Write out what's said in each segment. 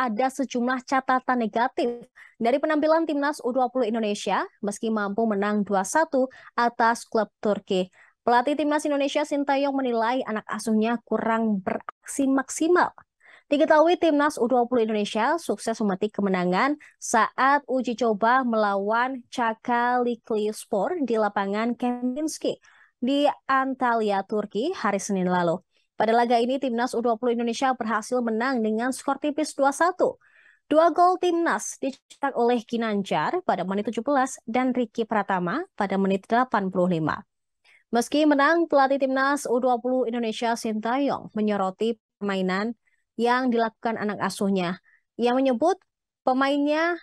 ada sejumlah catatan negatif dari penampilan timnas U20 Indonesia meski mampu menang 2-1 atas klub Turki. Pelatih timnas Indonesia Sintayong menilai anak asuhnya kurang beraksi maksimal Diketahui timnas U20 Indonesia sukses memetik kemenangan saat uji coba melawan Caka Liklispor di lapangan Kempinski di Antalya, Turki hari Senin lalu. Pada laga ini, timnas U20 Indonesia berhasil menang dengan skor tipis 2-1. Dua gol timnas dicetak oleh Kinanjar pada menit 17 dan Riki Pratama pada menit 85. Meski menang, pelatih timnas U20 Indonesia Sintayong menyoroti permainan yang dilakukan anak asuhnya. Ia menyebut pemainnya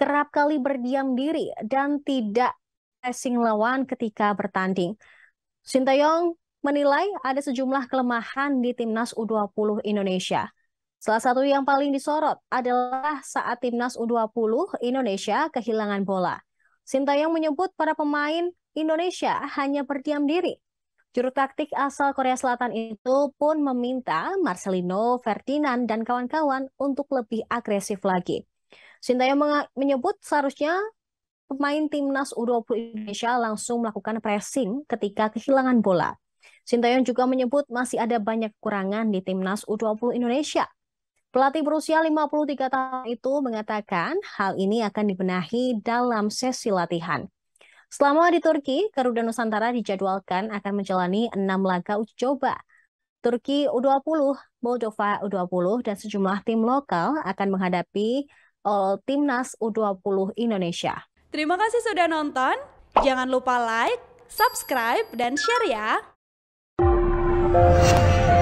kerap kali berdiam diri dan tidak pressing lawan ketika bertanding. Sintayong menilai ada sejumlah kelemahan di timnas U20 Indonesia. Salah satu yang paling disorot adalah saat timnas U20 Indonesia kehilangan bola. Sintayong menyebut para pemain Indonesia hanya berdiam diri. Juru taktik asal Korea Selatan itu pun meminta Marcelino, Ferdinand, dan kawan-kawan untuk lebih agresif lagi. Sintayong menyebut seharusnya pemain timnas U20 Indonesia langsung melakukan pressing ketika kehilangan bola. Sintayong juga menyebut masih ada banyak kekurangan di timnas U20 Indonesia. Pelatih berusia 53 tahun itu mengatakan hal ini akan dibenahi dalam sesi latihan. Selama di Turki, Garuda Nusantara dijadwalkan akan menjalani enam laga uji coba. Turki U20, Moldova U20, dan sejumlah tim lokal akan menghadapi All eh, Timnas U20 Indonesia. Terima kasih sudah nonton. Jangan lupa like, subscribe, dan share ya. Música